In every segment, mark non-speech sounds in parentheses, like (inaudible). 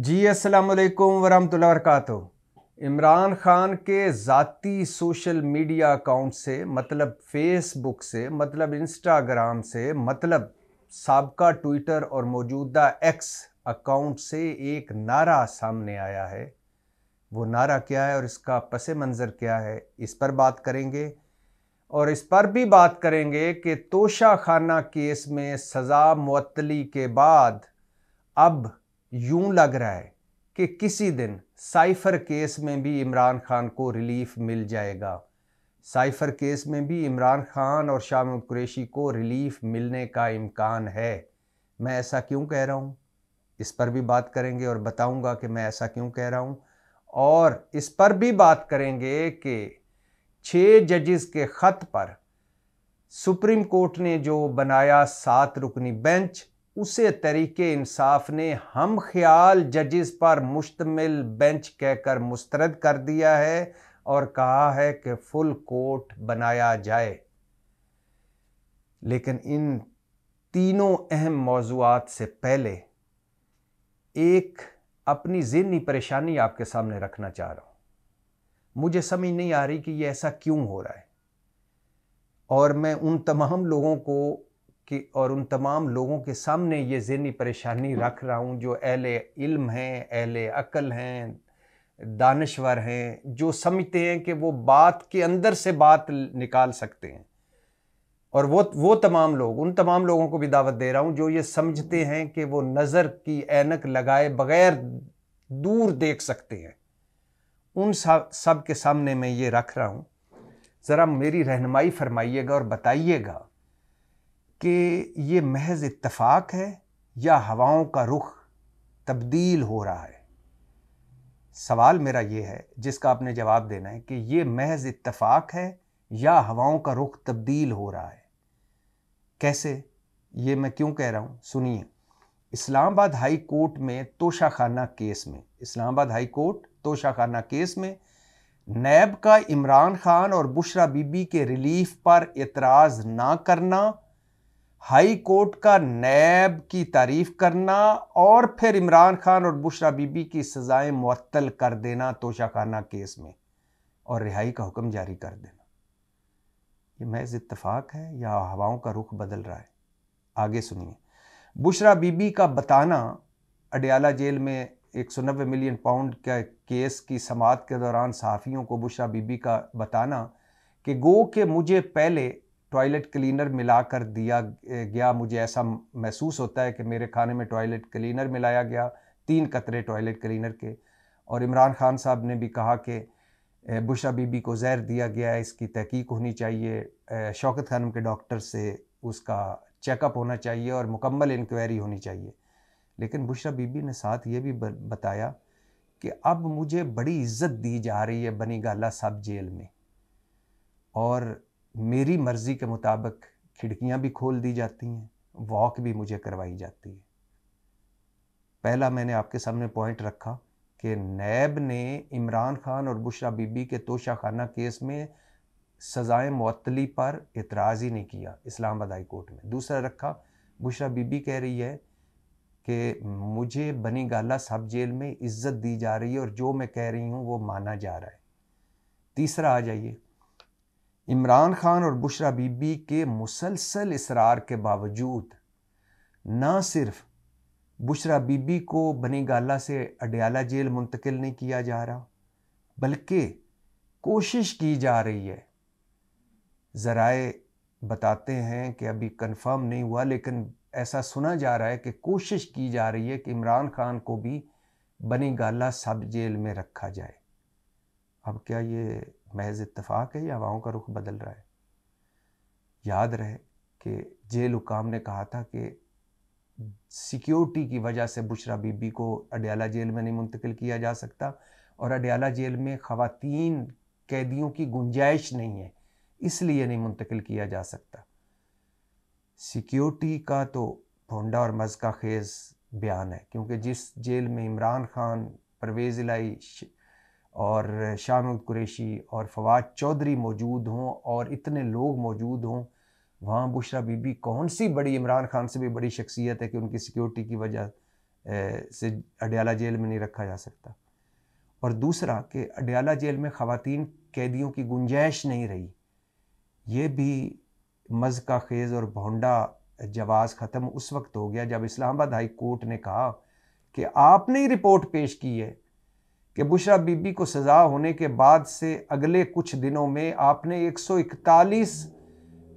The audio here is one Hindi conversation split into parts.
जी असलकम वरहमल वर्क इमरान ख़ान के ज़ाती सोशल मीडिया अकाउंट से मतलब फेसबुक से मतलब इंस्टाग्राम से मतलब सबका ट्विटर और मौजूदा एक्स अकाउंट से एक नारा सामने आया है वो नारा क्या है और इसका पस मंज़र क्या है इस पर बात करेंगे और इस पर भी बात करेंगे कि तोशा खाना केस में सज़ा मअतली के बाद अब यूं लग रहा है कि किसी दिन साइफर केस में भी इमरान खान को रिलीफ मिल जाएगा साइफर केस में भी इमरान खान और महमूद कुरेशी को रिलीफ मिलने का इम्कान है मैं ऐसा क्यों कह रहा हूँ इस पर भी बात करेंगे और बताऊंगा कि मैं ऐसा क्यों कह रहा हूँ और इस पर भी बात करेंगे कि छः जजेस के ख़त पर सुप्रीम कोर्ट ने जो बनाया सात रुकनी बेंच उसे तरीके इंसाफ ने हम ख्याल जजिस पर मुश्तमिल बेंच कहकर मुस्तरद कर दिया है और कहा है कि फुल कोर्ट बनाया जाए लेकिन इन तीनों अहम मौजूद से पहले एक अपनी ज़हनी परेशानी आपके सामने रखना चाह रहा हूं मुझे समझ नहीं आ रही कि यह ऐसा क्यों हो रहा है और मैं उन तमाम लोगों को कि और उन तमाम लोगों के सामने ये जहनी परेशानी रख रहा हूँ जो अहल इल्म हैं अहल अकल हैं दानश्वर हैं जो समझते हैं कि वो बात के अंदर से बात निकाल सकते हैं और वो वो तमाम लोग उन तमाम लोगों को भी दावत दे रहा हूँ जो ये समझते हैं कि वो नज़र की एनक लगाए बगैर दूर देख सकते हैं उन सब सब के सामने मैं ये रख रहा हूँ ज़रा मेरी रहनमाई फरमाइएगा और बताइएगा कि ये महज इतफाक़ है या हवाओं का रुख तब्दील हो रहा है सवाल मेरा ये है जिसका आपने जवाब देना है कि ये महज इतफाक़ है या हवाओं का रुख तब्दील हो रहा है कैसे ये मैं क्यों कह रहा हूँ सुनिए इस्लामाबाद हाई कोर्ट में तोशाखाना केस में Islamabad high court Toshakhana case में नैब का इमरान खान और बुशरा बीबी के रिलीफ पर एतराज़ ना करना हाई कोर्ट का नैब की तारीफ करना और फिर इमरान खान और बुशरा बीबी की सज़ाएं मअतल कर देना तोशाखाना केस में और रिहाई का हुक्म जारी कर देना ये महज इतफाक़ है या हवाओं का रुख बदल रहा है आगे सुनिए बुशरा बीबी का बताना अडयाला जेल में एक सौ नब्बे मिलियन पाउंड के केस की समात के दौरान सहाफ़ियों को बुशरा बीबी का बताना कि गो के मुझे पहले टॉयलेट क्लीनर मिलाकर दिया गया मुझे ऐसा महसूस होता है कि मेरे खाने में टॉयलेट क्लीनर मिलाया गया तीन कतरे टॉयलेट क्लीनर के और इमरान खान साहब ने भी कहा कि बुशा बीबी को जहर दिया गया है इसकी तहकीक होनी चाहिए शौकत खानम के डॉक्टर से उसका चेकअप होना चाहिए और मुकम्मल इंक्वायरी होनी चाहिए लेकिन बुशरा बीबी ने साथ ये भी बताया कि अब मुझे बड़ी इज्जत दी जा रही है बनी गाला साहब जेल में और मेरी मर्ज़ी के मुताबिक खिड़कियां भी खोल दी जाती हैं वॉक भी मुझे करवाई जाती है पहला मैंने आपके सामने पॉइंट रखा कि नैब ने इमरान खान और बुशरा बीबी के तोशाखाना केस में सज़ाए मअतली पर इतराज़ ही नहीं किया इस्लामाबाद हाई कोर्ट में दूसरा रखा बुशरा बीबी कह रही है कि मुझे बनी गाला सब जेल में इज़्ज़त दी जा रही है और जो मैं कह रही हूँ वो माना जा रहा है तीसरा आ जाइए इमरान खान और बुशरा बीबी के मुसलसल इसरार के बावजूद ना सिर्फ बुशरा बीबी को बनी गाला से अडयाला जेल मुंतकिल नहीं किया जा रहा बल्कि कोशिश की जा रही है ज़राए बताते हैं कि अभी कंफर्म नहीं हुआ लेकिन ऐसा सुना जा रहा है कि कोशिश की जा रही है कि इमरान खान को भी बनी गाला सब जेल में रखा जाए अब क्या ये महज इतफाक है या हवाओं का रुख बदल रहा है याद रहे कि जेल हुकाम ने कहा था कि सिक्योरिटी की वजह से बुशरा बीबी को अडयाला जेल में नहीं मुंतकिल किया जा सकता और अडयाला जेल में ख़वातीन कैदियों की गुंजाइश नहीं है इसलिए नहीं मुंतकिल किया जा सकता सिक्योरिटी का तो भोंडा और मज़ का खेज़ बयान है क्योंकि जिस जेल में इमरान खान परवेज़ इलाई और शाह कुरेशी और फवाद चौधरी मौजूद हों और इतने लोग मौजूद हों वहाँ बुशरा बीबी कौन सी बड़ी इमरान खान से भी बड़ी शख्सियत है कि उनकी सिक्योरिटी की वजह से अडयाला जेल में नहीं रखा जा सकता और दूसरा कि अडयाला जेल में ख़वान कैदियों की गुंजाइश नहीं रही ये भी मज़ का खेज़ और भोंडा जवाज़ ख़त्म उस वक्त हो गया जब इस्लामाबाद हाई कोर्ट ने कहा कि आपने ही रिपोर्ट पेश की है कि बुशरा बीबी को सज़ा होने के बाद से अगले कुछ दिनों में आपने 141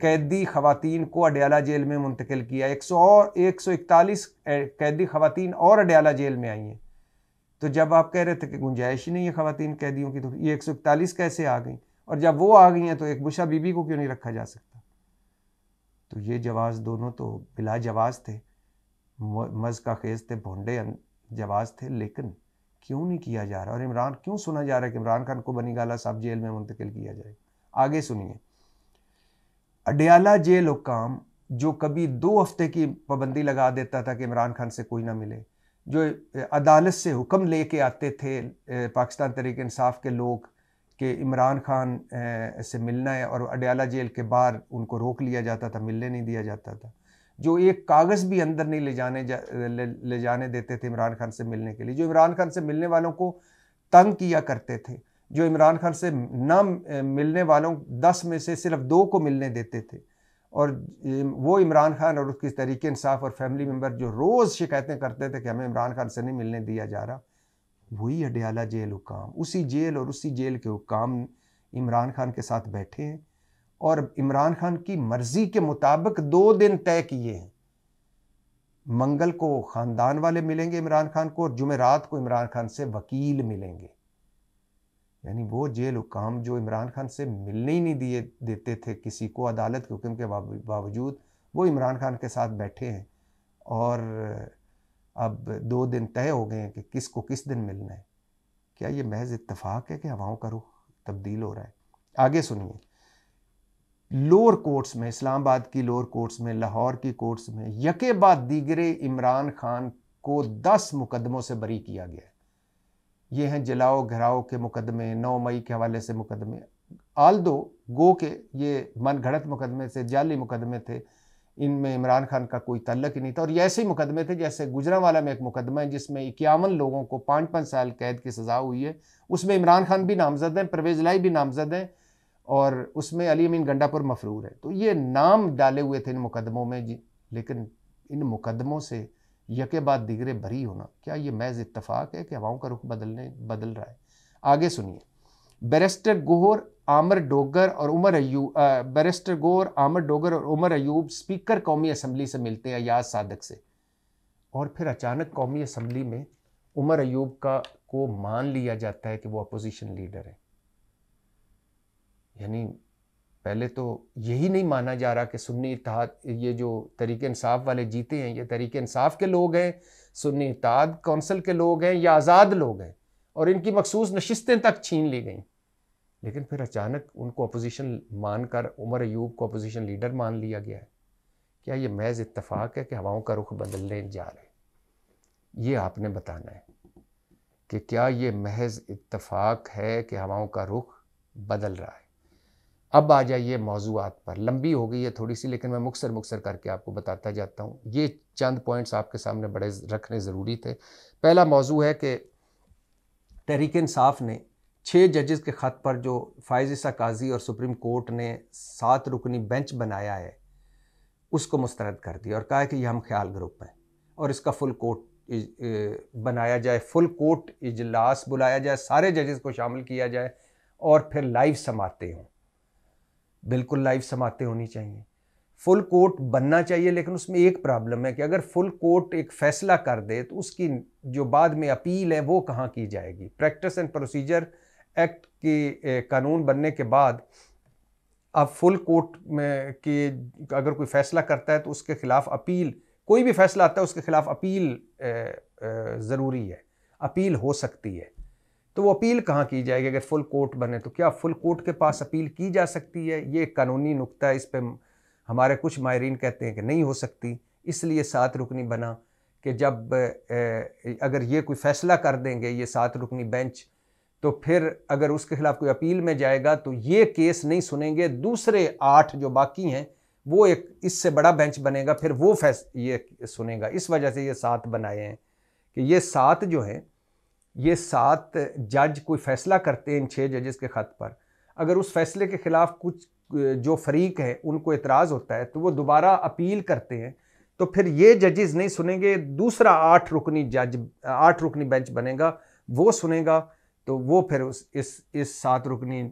कैदी खवतान को अडयाला जेल में मुंतकिल किया सौ और 141 कैदी खवतान और अडयाला जेल में आई हैं तो जब आप कह रहे थे कि गुंजाइश ही नहीं है खवतान कैदियों की तो ये एक सौ इकतालीस कैसे आ गई और जब वो आ गई हैं तो एक बुशा बीबी को क्यों नहीं रखा जा सकता तो ये जवाज़ दोनों तो बिला जवाज़ थे मज़ का खेज थे भोंडे जवाज़ थे लेकिन क्यों नहीं किया जा रहा और इमरान क्यों सुना जा रहा है कि इमरान खान को बनी गाला साहब जेल में मुंतकिल किया जाए आगे सुनिए अडयाला जेल हुकाम जो कभी दो हफ्ते की पाबंदी लगा देता था कि इमरान खान से कोई ना मिले जो अदालत से हुक्म ले के आते थे पाकिस्तान तरीके इंसाफ के लोग कि इमरान खान से मिलना है और अडयाला जेल के बाहर उनको रोक लिया जाता था मिलने नहीं दिया जाता था जो एक कागज़ भी अंदर नहीं ले जाने जा, ले, ले जाने देते थे इमरान खान से मिलने के लिए जो इमरान खान से मिलने वालों को तंग किया करते थे जो इमरान खान से न मिलने वालों दस में से सिर्फ दो को मिलने देते थे और वो इमरान खान और उसके तरीके इंसाफ और फैमिली मेम्बर जो रोज़ शिकायतें करते थे कि हमें इमरान खान से नहीं मिलने दिया जा रहा वही अडयाला जेल हुकाम उसी जेल और उसी जेल के हुकाम इमरान खान के साथ बैठे हैं और इमरान खान की मर्जी के मुताबिक दो दिन तय किए हैं मंगल को ख़ानदान वाले मिलेंगे इमरान खान को और जुमेरात को इमरान खान से वकील मिलेंगे यानी वो जेल हुकाम जो इमरान खान से मिलने ही नहीं दिए देते थे किसी को अदालत के हुक्म के बावजूद वो इमरान खान के साथ बैठे हैं और अब दो दिन तय हो गए हैं कि किस को किस दिन मिलना है क्या ये महज इतफाक़ है कि हवाओं का रुख तब्दील हो रहा है आगे सुनिए लोअर कोर्ट्स में इस्लामाबाद की लोअर कोर्ट्स में लाहौर की कोर्ट्स में यके बाद दीगरे इमरान खान को दस मुकदमों से बरी किया गया ये हैं जलाओ घराओ के मुकदमे नौ मई के हवाले से मुकदमे आल दो गो के ये मन घड़त मुकदमे से जाली मुकदमे थे इनमें इमरान खान का कोई तल्लक ही नहीं था और ये ऐसे ही मुकदमे थे जैसे गुजरावाला में एक मुकदमा है जिसमें इक्यावन लोगों को पाँच पाँच साल कैद की सज़ा हुई है उसमें इमरान खान भी नामजद हैं परवेज लाई भी नामजद हैं और उसमें अली अमीन गंडापुर मफरूर है तो ये नाम डाले हुए थे इन मुकदमों में जी लेकिन इन मुकदमों से यके बाद दिगरे भरी होना क्या ये महज इतफाक़ है कि हवाओं का रुख बदलने बदल रहा है आगे सुनिए बैरिस्टर गोहर आमर डोगर और उमर अयूब बैरिस्टर गोहर आमर डोगर और उमर अयूब स्पीकर कौमी असम्बली से मिलते हैं अयाज सादक से और फिर अचानक कौमी असम्बली में उमर अयूब का को मान लिया जाता है कि वो अपोजिशन लीडर है यानी पहले तो यही नहीं माना जा रहा कि सुन्नी इतिहाद ये जो तरीक इंसाफ वाले जीते हैं ये तरीक इंसाफ के लोग हैं सुन्नी इतिहाद कौंसिल के लोग हैं या आज़ाद लोग हैं और इनकी मखसूस नशस्तें तक छीन ली गई लेकिन फिर अचानक उनको अपोजिशन मान कर उमर अयूब को अपोजिशन लीडर मान लिया गया है क्या ये महज इतफाक़ है कि हवाओं का रुख बदलने जा रहे ये आपने बताना है कि क्या ये महज इतफाक़ है कि हवाओं का रुख बदल रहा है अब आ जाइए मौजूद पर लंबी हो गई है थोड़ी सी लेकिन मैं मुक्सर मुक्सर करके आपको बताता जाता हूँ ये चंद पॉइंट्स आपके सामने बड़े रखने ज़रूरी थे पहला मौजू है कि तहरीक इंसाफ ने छः जजेस के ख़त पर जो फायज काजी और सुप्रीम कोर्ट ने सात रुकनी बेंच बनाया है उसको मुस्तरद कर दिया और कहा है कि यह हम ख्याल ग्रुप हैं और इसका फुल कोर्ट बनाया जाए फुल कोर्ट इजलास बुलाया जाए सारे जजेस को शामिल किया जाए और फिर लाइव समाते हों बिल्कुल लाइव समाते होनी चाहिए फुल कोर्ट बनना चाहिए लेकिन उसमें एक प्रॉब्लम है कि अगर फुल कोर्ट एक फैसला कर दे तो उसकी जो बाद में अपील है वो कहाँ की जाएगी प्रैक्टिस एंड प्रोसीजर एक्ट के कानून बनने के बाद अब फुल कोर्ट में के अगर कोई फैसला करता है तो उसके खिलाफ अपील कोई भी फैसला आता है उसके खिलाफ अपील ज़रूरी है अपील हो सकती है तो वो अपील कहाँ की जाएगी अगर फुल कोर्ट बने तो क्या फुल कोर्ट के पास अपील की जा सकती है ये कानूनी नुकता है इस पर हमारे कुछ माहरीन कहते हैं कि नहीं हो सकती इसलिए सात रुकनी बना कि जब ए, अगर ये कोई फैसला कर देंगे ये सात रुकनी बेंच तो फिर अगर उसके खिलाफ कोई अपील में जाएगा तो ये केस नहीं सुनेंगे दूसरे आठ जो बाकी हैं वो एक इससे बड़ा बेंच बनेगा फिर वो फैस ये सुनेगा इस वजह से ये सात बनाए हैं कि ये सात जो हैं ये सात जज कोई फैसला करते हैं इन छः जजेस के ख़त पर अगर उस फैसले के ख़िलाफ़ कुछ जो फरीक है उनको एतराज़ होता है तो वो दोबारा अपील करते हैं तो फिर ये जजेस नहीं सुनेंगे दूसरा आठ रुकनी जज आठ रुकनी बेंच बनेगा वो सुनेगा तो वो फिर उस इस इस सात रुकनी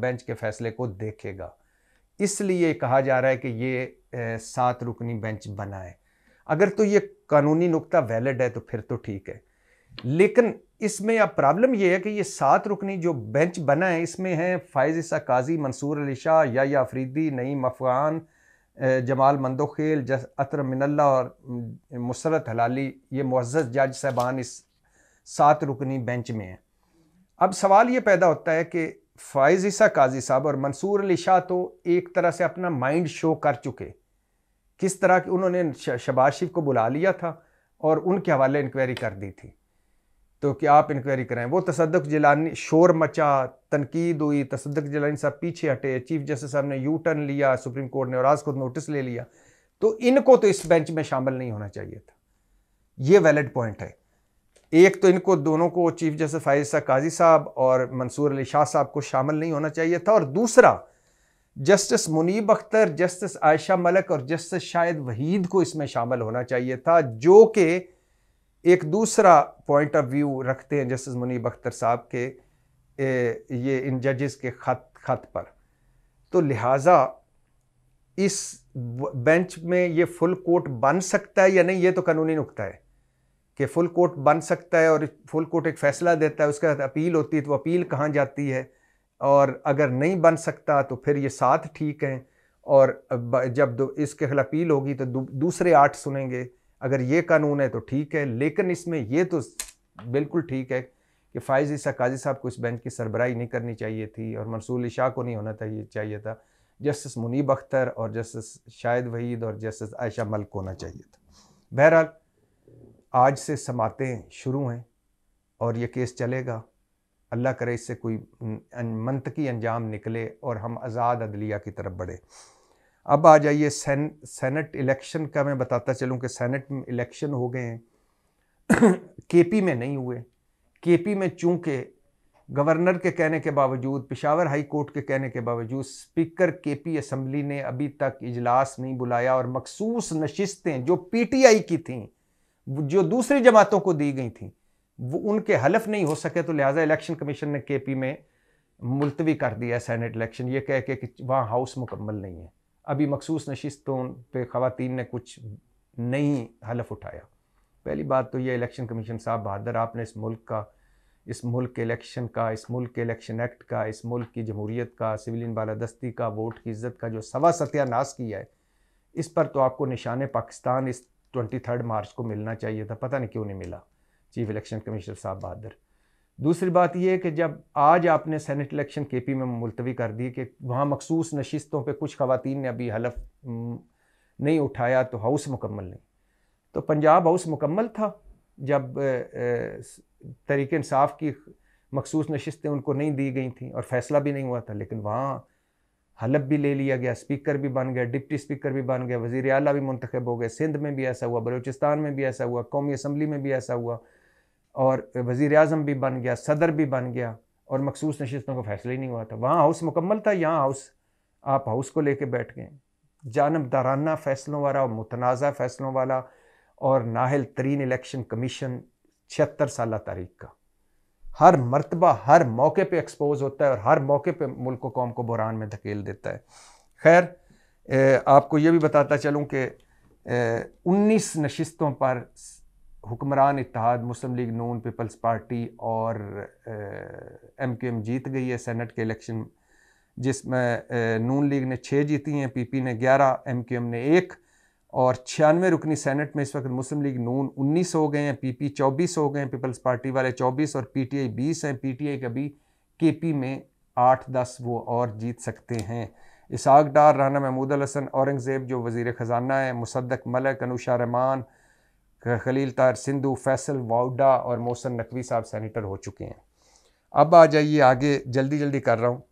बेंच के फैसले को देखेगा इसलिए कहा जा रहा है कि ये सात रुकनी बेंच बनाए अगर तो ये कानूनी नुकता वैलिड है तो फिर तो ठीक है लेकिन इसमें अब प्रॉब्लम यह है कि ये सात रुकनी जो बेंच बना है इसमें हैं फायज़ इसा काजी मंसूर अली शाह या अफरीदी नईम अफगान जमाल मंदोखेल जस अतर मिनल्ला और मुसरत हलाली ये मुज्ज़ जज साहबान इस सात रुकनी बेंच में हैं अब सवाल ये पैदा होता है कि फ़ायज़ ईसा काजी साहब और मंसूर अली शाह तो एक तरह से अपना माइंड शो कर चुके किस तरह के उन्होंने शबाज शिफ को बुला लिया था और उनके हवाले इंक्वायरी कर दी थी तो कि आप इंक्वायरी कराएं वो तसदक जिलानी शोर मचा तनकीद हुई तसदक जिलानी साहब पीछे हटे चीफ जस्टिस साहब ने यू टर्न लिया सुप्रीम कोर्ट ने और आज खुद नोटिस ले लिया तो इनको तो इस बेंच में शामिल नहीं होना चाहिए था ये वैलिड पॉइंट है एक तो इनको दोनों को चीफ जस्टिस फायसा काजी साहब और मंसूर अली शाह साहब को शामिल नहीं होना चाहिए था और दूसरा जस्टिस मुनीब अख्तर जस्टिस आयशा मलक और जस्टिस शाहिद वहीद को इसमें शामिल होना चाहिए था जो कि एक दूसरा पॉइंट ऑफ व्यू रखते हैं जस्टिस मुनीब अख्तर साहब के ए, ये इन जजेस के ख़त ख़त पर तो लिहाजा इस बेंच में ये फुल कोर्ट बन सकता है या नहीं ये तो कानूनी नुकता है कि फुल कोर्ट बन सकता है और फुल कोर्ट एक फ़ैसला देता है उसके बाद अपील होती है तो अपील कहाँ जाती है और अगर नहीं बन सकता तो फिर ये साथ ठीक हैं और जब इसके खिलाफ अपील होगी तो दूसरे आठ सुनेंगे अगर ये कानून है तो ठीक है लेकिन इसमें ये तो बिल्कुल ठीक है कि फ़ायज़ ईसा काजी साहब को इस बेंच की सरबराही नहीं करनी चाहिए थी और मंसूल शाह को नहीं होना चाहिए चाहिए था जस्टिस मुनीब अख्तर और जस्टिस शाहिद वहीद और जस्टिस आयशा मलिक को होना चाहिए था बहरहाल आज से समातें शुरू हैं और ये केस चलेगा अल्लाह करे इससे कोई मनतकी अंजाम निकले और हम आज़ाद अदलिया की तरफ बढ़े अब आ जाइए सेन सेनेट इलेक्शन का मैं बताता चलूँ कि सेनेट इलेक्शन हो गए हैं (clears throat) केपी में नहीं हुए केपी में चूंकि गवर्नर के कहने के बावजूद पिशावर हाई कोर्ट के कहने के बावजूद स्पीकर के पी असम्बली ने अभी तक इजलास नहीं बुलाया और मखसूस नशिस्तें जो पीटीआई की थीं जो दूसरी जमातों को दी गई थीं वो उनके हलफ नहीं हो सके तो लिहाजा इलेक्शन कमीशन ने के पी में मुलतवी कर दिया सेनेट इलेक्शन ये कह के कि वहाँ हाउस मुकम्मल नहीं है अभी मखसूस नशस्तों पर ख़वान ने कुछ नई हलफ उठाया पहली बात तो ये इलेक्शन कमीशन साहब बहादुर आपने इस मुल्क का इस मुल्क के इलेक्शन का इस मुल्क के इलेक्शन एक्ट का इस मुल्क की जमहूरीत का सिविलियन बालादस्ती का वोट की इज्जत का जो सवा सत्यानाश किया है इस पर तो आपको निशान पाकिस्तान इस ट्वेंटी थर्ड मार्च को मिलना चाहिए था पता नहीं क्यों नहीं मिला चीफ इलेक्शन कमीशनर साहब बहादुर दूसरी बात यह कि जब आज आपने सेनेट इलेक्शन के पी में मुलतवी कर दी कि वहाँ मखसूस नशस्तों पर कुछ खवतिन ने अभी हलफ नहीं उठाया तो हाउस मुकम्मल नहीं तो पंजाब हाउस मुकम्मल था जब तरीके इंसाफ की मखसूस नशस्तें उनको नहीं दी गई थी और फैसला भी नहीं हुआ था लेकिन वहाँ हलफ भी ले लिया गया स्पीकर भी बन गया डिप्टी स्पीकर भी बन गया वजीर अला भी मंतखब हो गए सिंध में भी ऐसा हुआ बलूचिस्तान में भी ऐसा हुआ कौमी असम्बली में भी ऐसा हुआ और वज़ी अजम भी बन गया सदर भी बन गया और मखसूस नशस्तों का फैसला ही नहीं हुआ था वहाँ हाउस मुकम्मल था यहाँ हाउस आप हाउस को लेके बैठ गए जानबदाराना फैसलों वाला और मुतनाज़ा फैसलों वाला और नाहल तरीन इलेक्शन कमीशन छिहत्तर साल तारीख का हर मरतबा हर मौके पर एक्सपोज होता है और हर मौके पर मुल्क कौम को बुरान में धकेल देता है खैर आपको ये भी बताता चलूँ कि उन्नीस नशस्तों पर हुक्मरान इतिहाद मुस्लिम लीग नून पीपल्स पार्टी और एम क्यू एम जीत गई है सेनेट के इलेक्शन जिसमें नून लीग ने छः जीती हैं पीपी ने ग्यारह एम क्यू एम ने एक और छियानवे रुकनी सेनेट में इस वक्त मुस्लिम लीग नून उन्नीस हो गए हैं पीपी चौबीस हो गए हैं पीपल्स पार्टी वाले चौबीस और पीटीआई बीस हैं पीटीआई कभी केपी में आठ दस वो और जीत सकते हैं इसाक डार राना महमूद हसन औरंगज़ेब जो वज़ी ख़जाना है मुसद्दक मलक अनुषा रहमान खलील तार सिंधु फैसल वाउडा और मोहसन नकवी साहब सेनेटर हो चुके हैं अब आ जाइए आगे जल्दी जल्दी कर रहा हूँ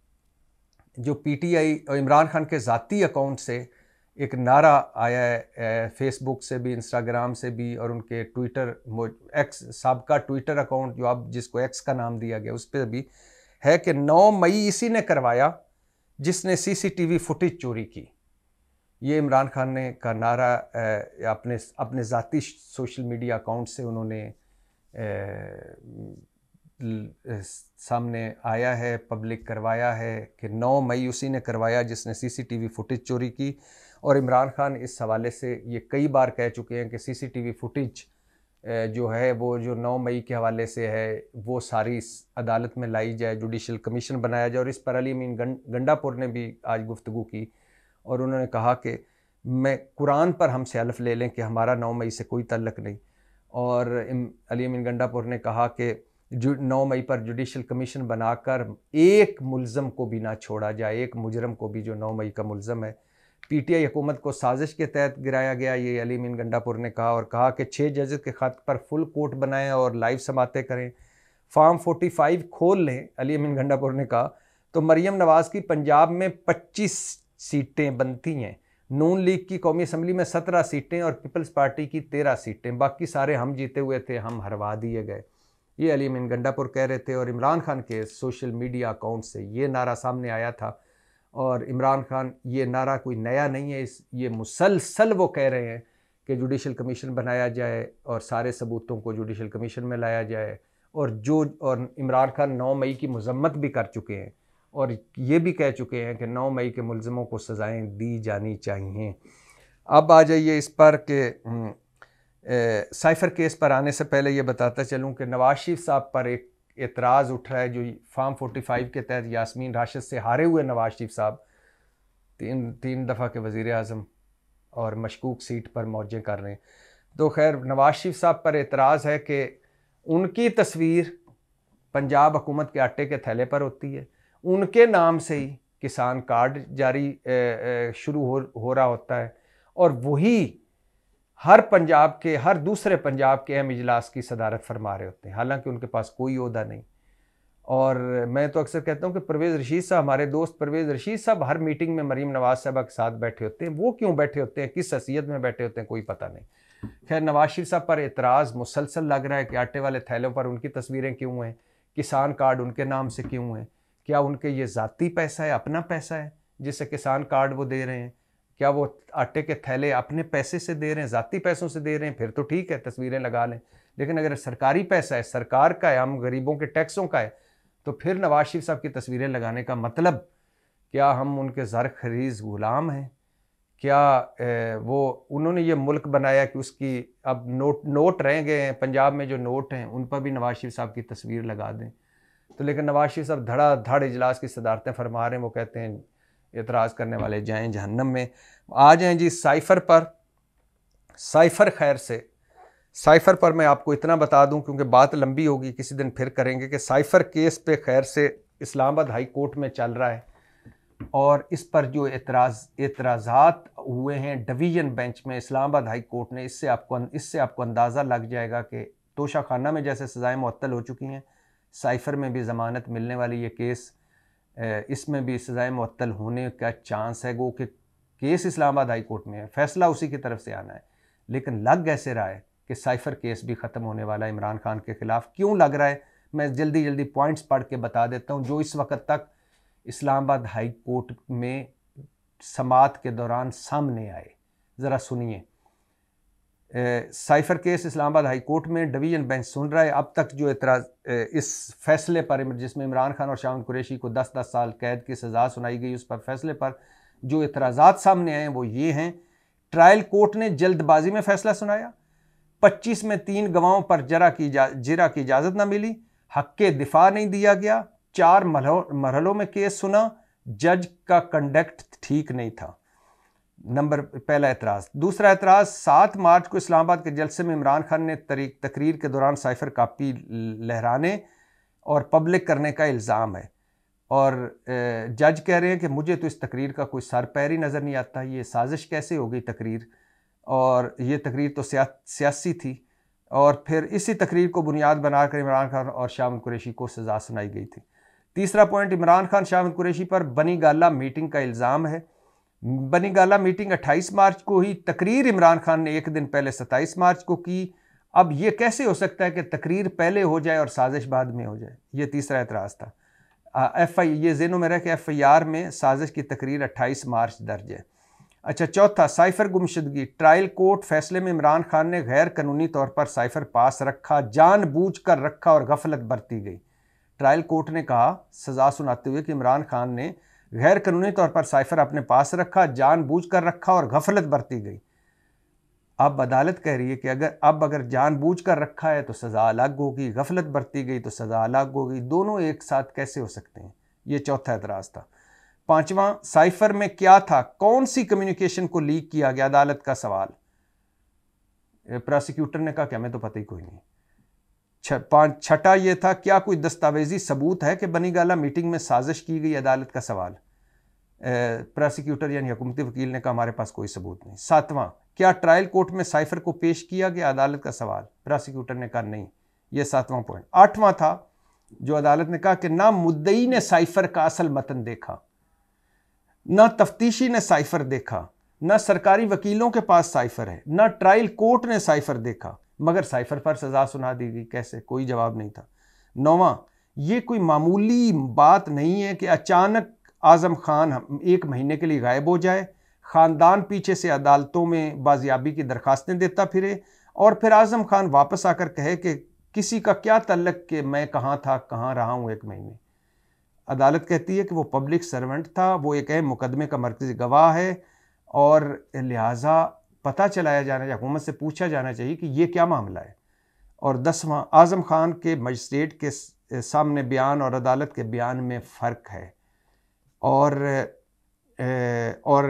जो पीटीआई इमरान खान के ज़ाती अकाउंट से एक नारा आया है फेसबुक से भी इंस्टाग्राम से भी और उनके ट्विटर एक्स सबका ट्विटर अकाउंट जो अब जिसको एक्स का नाम दिया गया उस पर भी है कि 9 मई इसी ने करवाया जिसने सीसीटीवी फुटेज चोरी की ये इमरान खान ने का नारा अपने अपने ज़ाती सोशल मीडिया अकाउंट से उन्होंने सामने आया है पब्लिक करवाया है कि 9 मई उसी ने करवाया जिसने सीसीटीवी फुटेज चोरी की और इमरान खान इस हवाले से ये कई बार कह चुके हैं कि सीसीटीवी फुटेज जो है वो जो 9 मई के हवाले से है वो सारी अदालत में लाई जाए जुडिशल कमीशन बनाया जाए और इस पर अली अमीन गंडापुर ने भी आज गुफ्तु की और उन्होंने कहा कि मैं कुरान पर हम हल्फ ले लें कि हमारा नौ मई से कोई तल्लक नहीं और अली अमीन गंडापुर ने कहा कि जु नौ मई पर जुडिशल कमीशन बनाकर एक मुलम को भी ना छोड़ा जाए एक मुजरम को भी जो नौ मई का मुलम है पी टी आई हुकूमत को साजिश के तहत गिराया गया ये अली मीन गंडापुर ने कहा और कहा कि छः जज के खत पर फुल कोर्ट बनाएं और लाइव समाते करें फार्म 45 खोल लें अली अमीन गंडापुर ने कहा तो मरियम नवाज़ की पंजाब में पच्चीस सीटें बनती हैं नून लीग की कौमी असम्बली में सत्रह सीटें और पीपल्स पार्टी की तेरह सीटें बाकी सारे हम जीते हुए थे हम हरवा दिए गए ये अली मिन गंडापुर कह रहे थे और इमरान खान के सोशल मीडिया अकाउंट से ये नारा सामने आया था और इमरान खान ये नारा कोई नया नहीं है इस ये मुसलसल वो कह रहे हैं कि जुडिशल कमीशन बनाया जाए और सारे सबूतों को जुडिशल कमीशन में लाया जाए और जो और इमरान खान नौ मई की मजम्मत भी कर चुके हैं और ये भी कह चुके हैं कि 9 मई के मुलज़मों को सज़ाएं दी जानी चाहिए अब आ जाइए इस पर कि हम्म, साइफ़र केस पर आने से पहले ये बताता चलूँ कि नवाज शरीफ साहब पर एक एतराज़ उठ रहा है जो फार्म 45 के तहत यासमीन राशिद से हारे हुए नवाज शरीफ साहब तीन तीन दफ़ा के वज़ी अजम और मशकूक सीट पर मौजें कर रहे हैं तो खैर नवाज शरीफ साहब पर एतराज़ है कि उनकी तस्वीर पंजाब हुकूमत के आटे के थैले पर होती है उनके नाम से ही किसान कार्ड जारी शुरू हो हो रहा होता है और वही हर पंजाब के हर दूसरे पंजाब के अहम इजलास की सदारत फरमा रहे होते हैं हालांकि उनके पास कोई अहदा नहीं और मैं तो अक्सर कहता हूँ कि परवेज़ रशीद साहब हमारे दोस्त परवेज़ रशीद साहब हर मीटिंग में मरीम नवाज़ साहबा के साथ बैठे होते हैं वो क्यों बैठे होते हैं किस हसीियत में बैठे होते हैं कोई पता नहीं खैर नवाज शरीफ साहब पर एतराज़ मुसलसल लग रहा है कि आटे वाले थैलों पर उनकी तस्वीरें क्यों हैं किसान कार्ड उनके नाम से क्यों हैं क्या उनके ये ज़ाती पैसा है अपना पैसा है जिससे किसान कार्ड वो दे रहे हैं क्या वो आटे के थैले अपने पैसे से दे रहे हैं ज़ाती पैसों से दे रहे हैं फिर तो ठीक है तस्वीरें लगा लें लेकिन अगर सरकारी पैसा है सरकार का है हम गरीबों के टैक्सों का है तो फिर नवाज शरीफ साहब की तस्वीरें लगाने का मतलब क्या हम उनके ज़र खरीज ग़ुलाम हैं क्या वो उन्होंने ये मुल्क बनाया कि उसकी अब नोट नोट रह गए हैं पंजाब में जो नोट हैं उन पर भी नवाज शरीफ साहब की तस्वीर लगा दें तो लेकिन नवाज शरीफ साहब धड़ा धड़ इजलास की सदारतें फरमा रहे हैं वो कहते हैं एतराज़ करने हम्म। वाले जाएँ जहन्नम में आ जाएँ जी साइफ़र पर साइफ़र खैर से साइफ़र पर मैं आपको इतना बता दूं क्योंकि बात लंबी होगी किसी दिन फिर करेंगे कि साइफ़र केस पे खैर से इस्लामाबाद हाई कोर्ट में चल रहा है और इस पर जो एतराज़ एतराज़ात हुए हैं डिवीजन बेंच में इस्लामाबाद हाई कोर्ट ने इससे आपको अं-, इससे आपको अंदाज़ा लग जाएगा कि तोशा खाना में जैसे सज़ाएँ मअतल हो चुकी हैं साइफर में भी ज़मानत मिलने वाली ये केस इसमें भी सज़ाए मअतल होने का चांस है गो कि केस इस्लामाबाद हाई कोर्ट में है फैसला उसी की तरफ से आना है लेकिन लग ऐसे रहा है कि साइफर केस भी ख़त्म होने वाला है इमरान खान के ख़िलाफ़ क्यों लग रहा है मैं जल्दी जल्दी पॉइंट्स पढ़ के बता देता हूँ जो इस वक्त तक इस्लामाबाद हाई कोर्ट में समात के दौरान सामने आए ज़रा सुनिए cipher case Islamabad high court में डिवीजन बेंच सुन रहा है अब तक जो इतराज इस फैसले पर जिसमें इमरान खान और शाहन कुरैशी को 10-10 साल कैद की सज़ा सुनाई गई उस पर फैसले पर जो इतराज़ात सामने आए वो ये हैं ट्रायल कोर्ट ने जल्दबाजी में फैसला सुनाया पच्चीस में तीन गवाहों पर जरा की जरा की इजाज़त ना मिली हक के दिफा नहीं दिया गया चार मरहलों में केस सुना जज का कंडक्ट ठीक नहीं था नंबर पहला एतराज़ दूसरा एतराज़ सात मार्च को इस्लामाबाद के जलसे में इमरान खान ने तरीक तकरीर के दौरान साइफर कापी लहराने और पब्लिक करने का इल्ज़ाम है और जज कह रहे हैं कि मुझे तो इस तकरीर का कोई सर पैर ही नज़र नहीं आता ये साजिश कैसे हो गई तकरीर और ये तकरीर तो सिया, सियासी थी और फिर इसी तकरीर को बुनियाद बनाकर इमरान खान और शामिल कुरेशी को सज़ा सुनाई गई थी तीसरा पॉइंट इमरान खान शामिल कुरेशी पर बनी गाला मीटिंग का इल्ज़ाम है बनीगाला मीटिंग 28 मार्च को ही तकरीर इमरान खान ने एक दिन पहले 27 मार्च को की अब ये कैसे हो सकता है कि तकरीर पहले हो जाए और साजिश बाद में हो जाए ये तीसरा एतराज़ था एफ आई ये जेनों में रह के एफ आई आर में साजिश की तकरीर अट्ठाईस मार्च दर्ज है अच्छा चौथा साइफर गुमशदगी ट्रायल कोर्ट फैसले में इमरान खान ने गैर कानूनी तौर पर साइफर पास रखा जानबूझ कर रखा और गफलत बरती गई ट्रायल कोर्ट ने कहा सजा सुनाते हुए कि इमरान खान ने गैर कानूनी तौर पर साइफर अपने पास रखा बूझ कर रखा और गफलत बरती गई अब अदालत कह रही है कि अगर अब अगर बूझ कर रखा है तो सज़ा अलग होगी गफलत बरती गई तो सज़ा अलग होगी दोनों एक साथ कैसे हो सकते हैं ये चौथा एतराज़ था पांचवा साइफर में क्या था कौन सी कम्युनिकेशन को लीक किया गया अदालत का सवाल प्रोसिक्यूटर ने कहा कि हमें तो पता ही कोई नहीं पांच छठा ये था क्या कोई दस्तावेजी सबूत है कि बनी गाला मीटिंग में साजिश की गई अदालत का सवाल प्रोसिक्यूटर यानी हुकूमती वकील ने कहा हमारे पास कोई सबूत नहीं सातवां क्या ट्रायल कोर्ट में साइफर को पेश किया गया अदालत का सवाल प्रोसिक्यूटर ने कहा नहीं यह सातवां पॉइंट आठवां था जो अदालत ने कहा कि ना मुद्दई ने साइफर का असल मतन देखा ना तफ्तीशी ने साइफर देखा ना सरकारी वकीलों के पास साइफर है ना ट्रायल कोर्ट ने साइफर देखा मगर साइफर पर सज़ा सुना दी गई कैसे कोई जवाब नहीं था नौवा ये कोई मामूली बात नहीं है कि अचानक आज़म खान हम एक महीने के लिए गायब हो जाए ख़ानदान पीछे से अदालतों में बाजियाबी की दरखास्तें देता फिरे और फिर आज़म खान वापस आकर कहे कि किसी का क्या तल्लक कि मैं कहाँ था कहाँ रहा हूँ एक महीने अदालत कहती है कि वो पब्लिक सर्वेंट था वो एक अहम मुकदमे का मरकज़ी गवाह है और लिहाजा पता चलाया जाना चाहिए हुकूमत से पूछा जाना चाहिए कि ये क्या मामला है और दसवां आज़म खान के मजिस्ट्रेट के सामने बयान और अदालत के बयान में फ़र्क है और और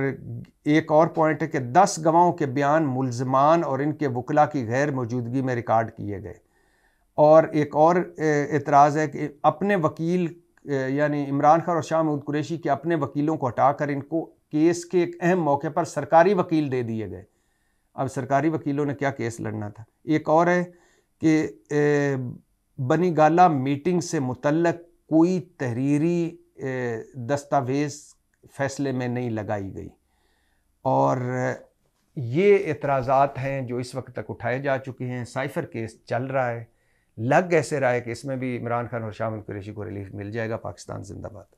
एक और पॉइंट है कि दस गवाहों के बयान मुलजमान और इनके वकला की गैर मौजूदगी में रिकॉर्ड किए गए और एक और एतराज़ है कि अपने वकील यानी इमरान खान और शाह महूद कुरैशी के अपने वकीलों को हटाकर इनको केस के एक अहम मौके पर सरकारी वकील दे दिए गए अब सरकारी वकीलों ने क्या केस लड़ना था एक और है कि बनी गाला मीटिंग से मुतलक कोई तहरीरी दस्तावेज़ फैसले में नहीं लगाई गई और ये एतराज़ात हैं जो इस वक्त तक उठाए जा चुके हैं साइफर केस चल रहा है लग ऐसे रहा है कि इसमें भी इमरान खान और शाह कुरेशी को रिलीफ मिल जाएगा पाकिस्तान जिंदाबाद